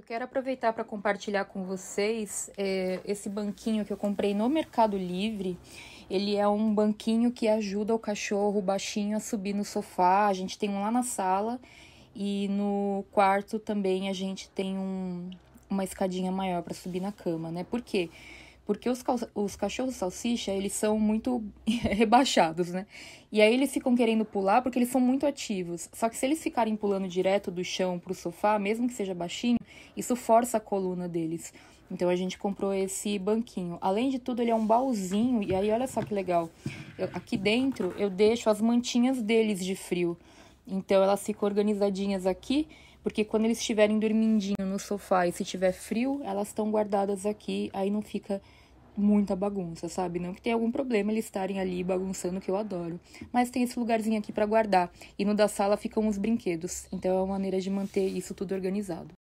Eu quero aproveitar para compartilhar com vocês é, esse banquinho que eu comprei no Mercado Livre. Ele é um banquinho que ajuda o cachorro baixinho a subir no sofá. A gente tem um lá na sala e no quarto também a gente tem um, uma escadinha maior para subir na cama, né? Por quê? Porque porque os, os cachorros salsicha, eles são muito rebaixados, né? E aí eles ficam querendo pular porque eles são muito ativos. Só que se eles ficarem pulando direto do chão pro sofá, mesmo que seja baixinho, isso força a coluna deles. Então a gente comprou esse banquinho. Além de tudo, ele é um baúzinho. E aí, olha só que legal. Eu, aqui dentro eu deixo as mantinhas deles de frio. Então elas ficam organizadinhas aqui porque quando eles estiverem dormindinho no sofá e se tiver frio, elas estão guardadas aqui, aí não fica muita bagunça, sabe? Não que tenha algum problema eles estarem ali bagunçando, que eu adoro. Mas tem esse lugarzinho aqui para guardar. E no da sala ficam os brinquedos. Então é uma maneira de manter isso tudo organizado.